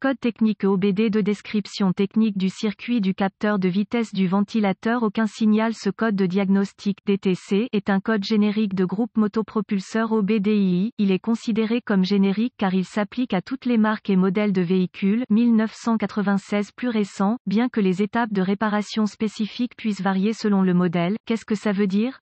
Code technique OBD de description technique du circuit du capteur de vitesse du ventilateur Aucun signal Ce code de diagnostic DTC est un code générique de groupe motopropulseur OBDI. Il est considéré comme générique car il s'applique à toutes les marques et modèles de véhicules 1996 plus récents, bien que les étapes de réparation spécifiques puissent varier selon le modèle. Qu'est-ce que ça veut dire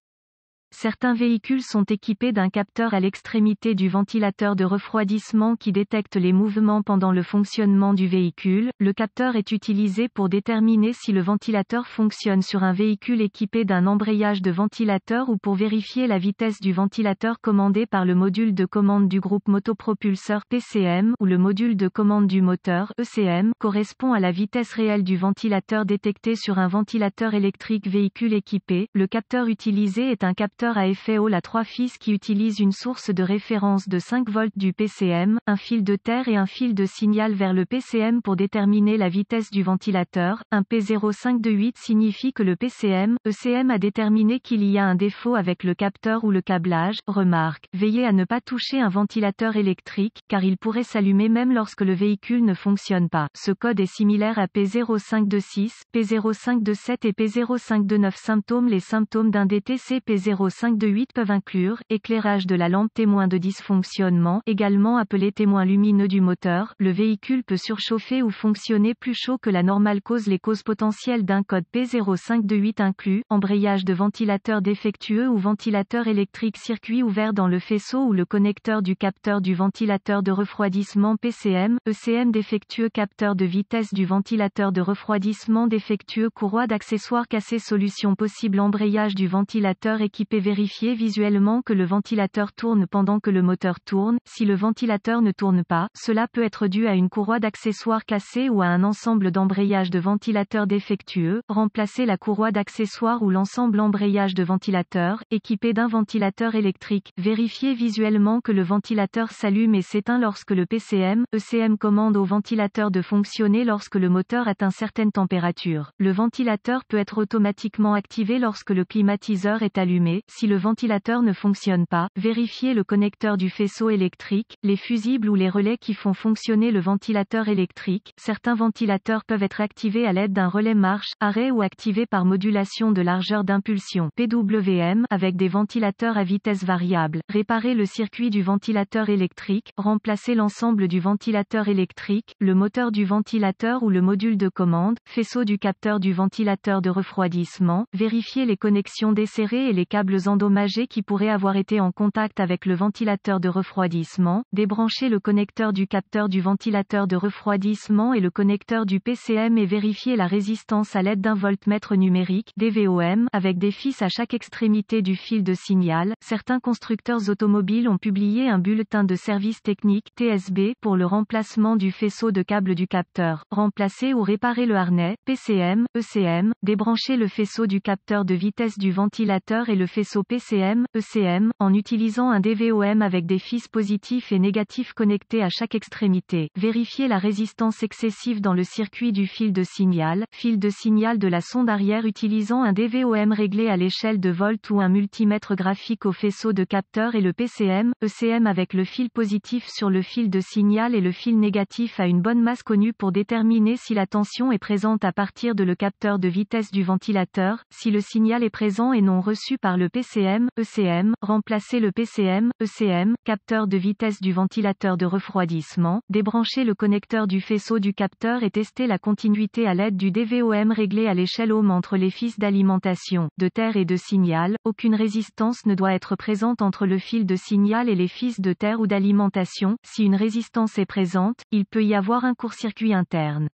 Certains véhicules sont équipés d'un capteur à l'extrémité du ventilateur de refroidissement qui détecte les mouvements pendant le fonctionnement du véhicule. Le capteur est utilisé pour déterminer si le ventilateur fonctionne sur un véhicule équipé d'un embrayage de ventilateur ou pour vérifier la vitesse du ventilateur commandé par le module de commande du groupe motopropulseur PCM ou le module de commande du moteur ECM correspond à la vitesse réelle du ventilateur détecté sur un ventilateur électrique véhicule équipé. Le capteur utilisé est un capteur a à effet Hall trois fils qui utilise une source de référence de 5 volts du PCM, un fil de terre et un fil de signal vers le PCM pour déterminer la vitesse du ventilateur. Un P0528 signifie que le PCM, ECM a déterminé qu'il y a un défaut avec le capteur ou le câblage. Remarque, veillez à ne pas toucher un ventilateur électrique, car il pourrait s'allumer même lorsque le véhicule ne fonctionne pas. Ce code est similaire à P0526, P0527 et P0529 symptômes Les symptômes d'un DTC p 0 p 5 peuvent inclure éclairage de la lampe témoin de dysfonctionnement, également appelé témoin lumineux du moteur. Le véhicule peut surchauffer ou fonctionner plus chaud que la normale cause les causes potentielles d'un code p 0528 incluent inclus embrayage de ventilateur défectueux ou ventilateur électrique circuit ouvert dans le faisceau ou le connecteur du capteur du ventilateur de refroidissement PCM, ECM défectueux capteur de vitesse du ventilateur de refroidissement défectueux courroie d'accessoires cassés solution possible embrayage du ventilateur équipé vérifier vérifiez visuellement que le ventilateur tourne pendant que le moteur tourne. Si le ventilateur ne tourne pas, cela peut être dû à une courroie d'accessoires cassée ou à un ensemble d'embrayage de ventilateur défectueux. Remplacer la courroie d'accessoires ou l'ensemble embrayage de ventilateur, équipé d'un ventilateur électrique. vérifier visuellement que le ventilateur s'allume et s'éteint lorsque le PCM, ECM commande au ventilateur de fonctionner lorsque le moteur atteint certaines températures. Le ventilateur peut être automatiquement activé lorsque le climatiseur est allumé, si le ventilateur ne fonctionne pas, vérifiez le connecteur du faisceau électrique, les fusibles ou les relais qui font fonctionner le ventilateur électrique. Certains ventilateurs peuvent être activés à l'aide d'un relais marche, arrêt ou activés par modulation de largeur d'impulsion PWM avec des ventilateurs à vitesse variable. Réparer le circuit du ventilateur électrique, remplacer l'ensemble du ventilateur électrique, le moteur du ventilateur ou le module de commande, faisceau du capteur du ventilateur de refroidissement, vérifier les connexions desserrées et les câbles endommagés qui pourraient avoir été en contact avec le ventilateur de refroidissement, débrancher le connecteur du capteur du ventilateur de refroidissement et le connecteur du PCM et vérifier la résistance à l'aide d'un voltmètre numérique DVOM avec des fils à chaque extrémité du fil de signal. Certains constructeurs automobiles ont publié un bulletin de service technique TSB pour le remplacement du faisceau de câble du capteur, remplacer ou réparer le harnais PCM, ECM, débrancher le faisceau du capteur de vitesse du ventilateur et le faisceau au PCM, ECM, en utilisant un DVOM avec des fils positifs et négatifs connectés à chaque extrémité. Vérifier la résistance excessive dans le circuit du fil de signal, fil de signal de la sonde arrière utilisant un DVOM réglé à l'échelle de volts ou un multimètre graphique au faisceau de capteur et le PCM, ECM avec le fil positif sur le fil de signal et le fil négatif à une bonne masse connue pour déterminer si la tension est présente à partir de le capteur de vitesse du ventilateur, si le signal est présent et non reçu par le PCM, ECM, remplacer le PCM, ECM, capteur de vitesse du ventilateur de refroidissement, débrancher le connecteur du faisceau du capteur et tester la continuité à l'aide du DVOM réglé à l'échelle ohm entre les fils d'alimentation, de terre et de signal, aucune résistance ne doit être présente entre le fil de signal et les fils de terre ou d'alimentation, si une résistance est présente, il peut y avoir un court-circuit interne.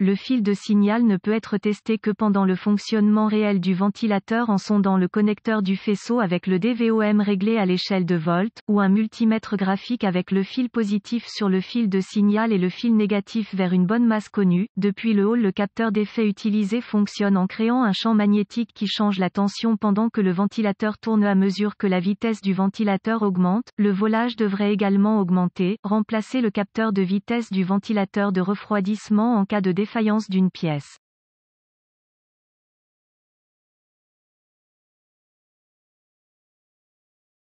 Le fil de signal ne peut être testé que pendant le fonctionnement réel du ventilateur en sondant le connecteur du faisceau avec le DVOM réglé à l'échelle de volts, ou un multimètre graphique avec le fil positif sur le fil de signal et le fil négatif vers une bonne masse connue. Depuis le hall, le capteur d'effet utilisé fonctionne en créant un champ magnétique qui change la tension pendant que le ventilateur tourne à mesure que la vitesse du ventilateur augmente. Le volage devrait également augmenter, remplacer le capteur de vitesse du ventilateur de refroidissement en cas de défaut défaillance d'une pièce.